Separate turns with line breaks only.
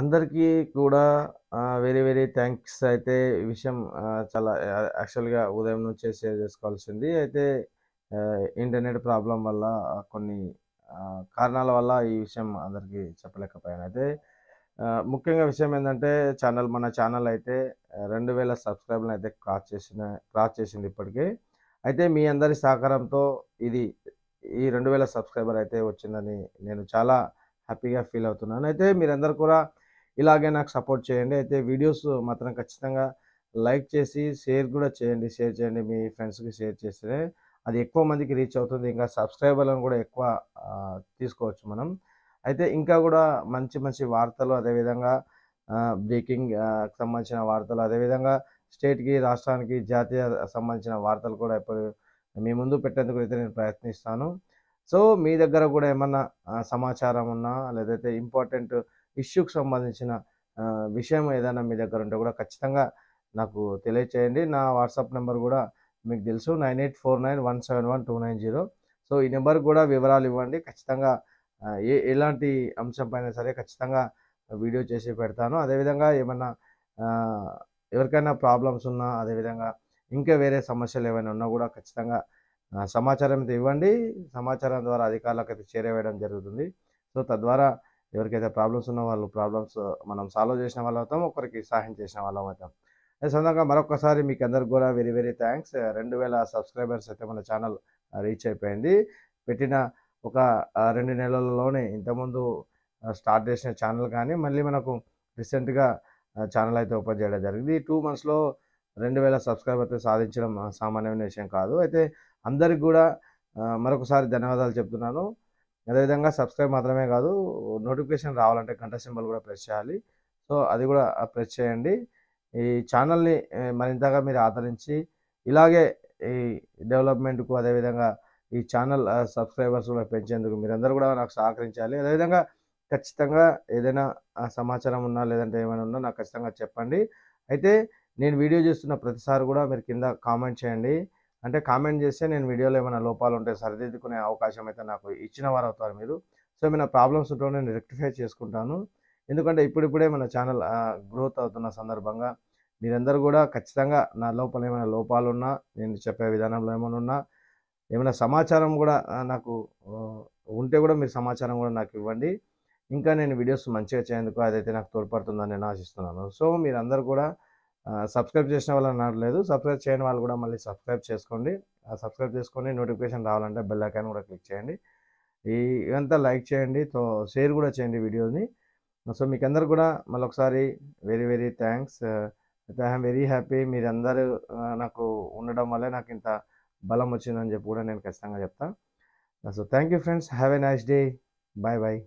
అందరికీ కూడా very very thanks అయితే విషయం చాలా యాక్చువల్గా ఉదయం నుంచే షేర్ చేసుకోవాల్సింది అయితే ఇంటర్నెట్ ప్రాబ్లం వల్ల కొన్ని కారణాల వల్ల ఈ విషయం అందరికీ చెప్పలేకపోయాను అయితే ముఖ్యంగా విషయం ఏంటంటే ఛానల్ మన ఛానల్ అయితే రెండు వేల సబ్స్క్రైబర్లు అయితే క్రాస్ చేసిన క్రాస్ చేసింది ఇప్పటికే అయితే మీ అందరి సహకారంతో ఇది ఈ రెండు వేల సబ్స్క్రైబర్ అయితే వచ్చిందని నేను చాలా హ్యాపీగా ఫీల్ అవుతున్నాను అయితే మీరందరూ కూడా ఇలాగే నాకు సపోర్ట్ చేయండి అయితే వీడియోస్ మాత్రం ఖచ్చితంగా లైక్ చేసి షేర్ కూడా చేయండి షేర్ చేయండి మీ ఫ్రెండ్స్కి షేర్ చేస్తే అది ఎక్కువ మందికి రీచ్ అవుతుంది ఇంకా సబ్స్క్రైబర్లను కూడా ఎక్కువ తీసుకోవచ్చు మనం అయితే ఇంకా కూడా మంచి మంచి వార్తలు అదేవిధంగా బ్రేకింగ్ సంబంధించిన వార్తలు అదేవిధంగా స్టేట్కి రాష్ట్రానికి జాతీయ సంబంధించిన వార్తలు కూడా ఇప్పుడు మీ ముందు పెట్టేందుకు అయితే నేను ప్రయత్నిస్తాను సో మీ దగ్గర కూడా ఏమన్నా సమాచారం ఉన్నా లేదైతే ఇంపార్టెంట్ ఇష్యూకి సంబంధించిన విషయం ఏదైనా మీ దగ్గర ఉంటే కూడా ఖచ్చితంగా నాకు తెలియచేయండి నా వాట్సాప్ నెంబర్ కూడా మీకు తెలుసు nine eight four nine one seven one two nine zero so ఈ నెంబర్ కూడా వివరాలు ఇవ్వండి ఖచ్చితంగా ఏ ఎలాంటి అంశం పైన సరే ఖచ్చితంగా వీడియో చేసి పెడతాను అదేవిధంగా ఏమన్నా ఎవరికైనా ప్రాబ్లమ్స్ ఉన్నా అదేవిధంగా ఇంకా వేరే సమస్యలు ఏమైనా ఉన్నా కూడా ఖచ్చితంగా సమాచారం అయితే ఇవ్వండి సమాచారం ద్వారా అధికారులకు అయితే చేరవేయడం జరుగుతుంది సో తద్వారా ఎవరికైతే ప్రాబ్లమ్స్ ఉన్న వాళ్ళు ప్రాబ్లమ్స్ మనం సాల్వ్ చేసిన వాళ్ళు అవుతాం ఒకరికి సహాయం చేసిన వాళ్ళం అవుతాం అదే సొంతంగా మరొకసారి మీకు అందరికి కూడా వెరీ వెరీ థ్యాంక్స్ రెండు వేల సబ్స్క్రైబర్స్ అయితే మన ఛానల్ రీచ్ అయిపోయింది పెట్టిన ఒక రెండు నెలలలోనే ఇంతకుముందు స్టార్ట్ చేసిన ఛానల్ కానీ మళ్ళీ మనకు రీసెంట్గా ఛానల్ అయితే ఓపెన్ చేయడం జరిగింది టూ మంత్స్లో రెండు వేల సబ్స్క్రైబర్తో సాధించడం సామాన్యమైన విషయం కాదు అయితే అందరికి కూడా మరొకసారి ధన్యవాదాలు చెప్తున్నాను అదేవిధంగా సబ్స్క్రైబ్ మాత్రమే కాదు నోటిఫికేషన్ రావాలంటే గంట సింబల్ కూడా ప్రెస్ చేయాలి సో అది కూడా ప్రెస్ చేయండి ఈ ఛానల్ని మరింతగా మీరు ఆదరించి ఇలాగే ఈ డెవలప్మెంట్కు అదేవిధంగా ఈ ఛానల్ సబ్స్క్రైబర్స్ కూడా పెంచేందుకు మీరందరూ కూడా నాకు సహకరించాలి అదేవిధంగా ఖచ్చితంగా ఏదైనా సమాచారం ఉన్నా లేదంటే ఏమైనా ఉన్నా నాకు ఖచ్చితంగా చెప్పండి అయితే నేను వీడియో చేస్తున్న ప్రతిసారి కూడా మీరు కింద కామెంట్ చేయండి అంటే కామెంట్ చేస్తే నేను వీడియోలో ఏమైనా లోపాలు ఉంటే సరిదిద్దుకునే అవకాశం అయితే నాకు ఇచ్చిన వారు అవుతారు మీరు సో ఏమైనా ప్రాబ్లమ్స్ ఉంటే నేను రెక్టిఫై చేసుకుంటాను ఎందుకంటే ఇప్పుడిప్పుడే మన ఛానల్ గ్రోత్ అవుతున్న సందర్భంగా మీరందరూ కూడా ఖచ్చితంగా నా లోపల ఏమైనా లోపాలు ఉన్నా నేను చెప్పే విధానంలో ఏమైనా ఉన్నా ఏమైనా సమాచారం కూడా నాకు ఉంటే కూడా మీరు సమాచారం కూడా నాకు ఇవ్వండి ఇంకా నేను వీడియోస్ మంచిగా చేయందుకు అదైతే నాకు తోడ్పడుతుందని నేను ఆశిస్తున్నాను సో మీరందరూ కూడా సబ్స్క్రైబ్ చేసిన వాళ్ళు అనట్లేదు సబ్స్క్రైబ్ చేయని వాళ్ళు కూడా మళ్ళీ సబ్స్క్రైబ్ చేసుకోండి సబ్స్క్రైబ్ చేసుకొని నోటిఫికేషన్ రావాలంటే బెల్ ఐకాన్ కూడా క్లిక్ చేయండి ఈ ఇవంతా లైక్ చేయండి సో షేర్ కూడా చేయండి వీడియోని సో మీకు అందరు కూడా మళ్ళీ ఒకసారి very very thanks I'm very happy మీరందరూ నాకు ఉండడం వల్లే నాకు ఇంత బలం వచ్చిందని చెప్పి కూడా నేను ఖచ్చితంగా చెప్తాను so thank you friends have a nice day bye bye